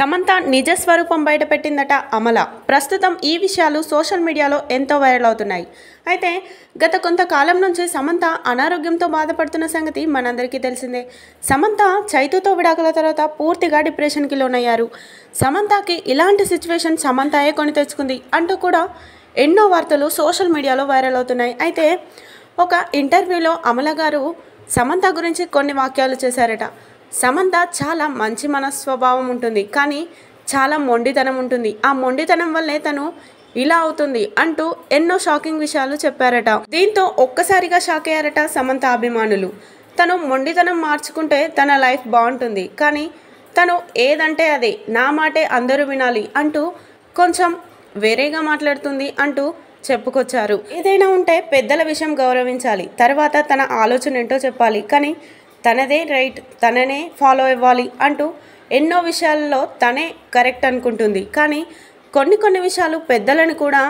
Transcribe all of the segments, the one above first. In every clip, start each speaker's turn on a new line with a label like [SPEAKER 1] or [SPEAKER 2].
[SPEAKER 1] సమంత నిజ స్వరూపం బయటపెట్టిందట అమల ప్రస్తుతం ఈ విషయాలు సోషల్ మీడియాలో ఎంతో వైరల్ అవుతున్నాయి అయితే గత కొంతకాలం నుంచి సమంత అనారోగ్యంతో బాధపడుతున్న సంగతి మనందరికీ తెలిసిందే సమంత చైతుతో విడాకుల తర్వాత పూర్తిగా డిప్రెషన్కి లోనయ్యారు సమంతకి ఇలాంటి సిచ్యువేషన్ సమంతయే కొని తెచ్చుకుంది అంటూ కూడా ఎన్నో వార్తలు సోషల్ మీడియాలో వైరల్ అవుతున్నాయి అయితే ఒక ఇంటర్వ్యూలో అమల గారు సమంత గురించి కొన్ని వాక్యాలు చేశారట సమంత చాలా మంచి మనస్వభావం ఉంటుంది కానీ చాలా మొండితనం ఉంటుంది ఆ మొండితనం వల్లే తను ఇలా అవుతుంది అంటూ ఎన్నో షాకింగ్ విషయాలు చెప్పారట దీంతో ఒక్కసారిగా షాక్ అయ్యారట సమంత అభిమానులు తను మొండితనం మార్చుకుంటే తన లైఫ్ బాగుంటుంది కానీ తను ఏదంటే అదే నా మాటే అందరూ వినాలి అంటూ కొంచెం వేరేగా మాట్లాడుతుంది అంటూ చెప్పుకొచ్చారు ఏదైనా ఉంటే పెద్దల విషయం గౌరవించాలి తర్వాత తన ఆలోచన ఏంటో చెప్పాలి కానీ తనదే రైట్ తననే ఫాలో అవ్వాలి అంటూ ఎన్నో విషయాల్లో తనే కరెక్ట్ అనుకుంటుంది కానీ కొన్ని కొన్ని విషయాలు పెద్దలను కూడా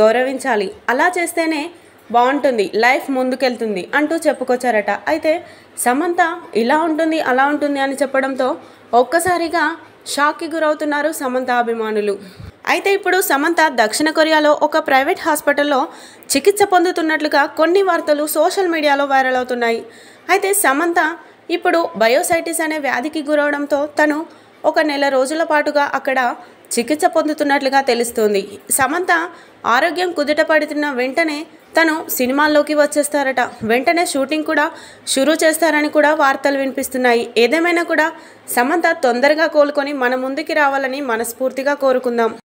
[SPEAKER 1] గౌరవించాలి అలా చేస్తేనే బాగుంటుంది లైఫ్ ముందుకెళ్తుంది అంటూ చెప్పుకొచ్చారట అయితే సమంత ఇలా ఉంటుంది అలా ఉంటుంది అని చెప్పడంతో ఒక్కసారిగా షాక్కి గురవుతున్నారు సమంత అభిమానులు అయితే ఇప్పుడు సమంత దక్షిణ కొరియాలో ఒక ప్రైవేట్ హాస్పిటల్లో చికిత్స పొందుతున్నట్లుగా కొన్ని వార్తలు సోషల్ మీడియాలో వైరల్ అవుతున్నాయి అయితే సమంత ఇప్పుడు బయోసైటిస్ అనే వ్యాధికి గురవడంతో తను ఒక నెల రోజుల పాటుగా అక్కడ చికిత్స పొందుతున్నట్లుగా తెలుస్తుంది సమంత ఆరోగ్యం కుదుట పడుతున్న వెంటనే తను సినిమాల్లోకి వచ్చేస్తారట వెంటనే షూటింగ్ కూడా షురూ చేస్తారని కూడా వార్తలు వినిపిస్తున్నాయి ఏదేమైనా కూడా సమంత తొందరగా కోలుకొని మన ముందుకి రావాలని మనస్ఫూర్తిగా కోరుకుందాం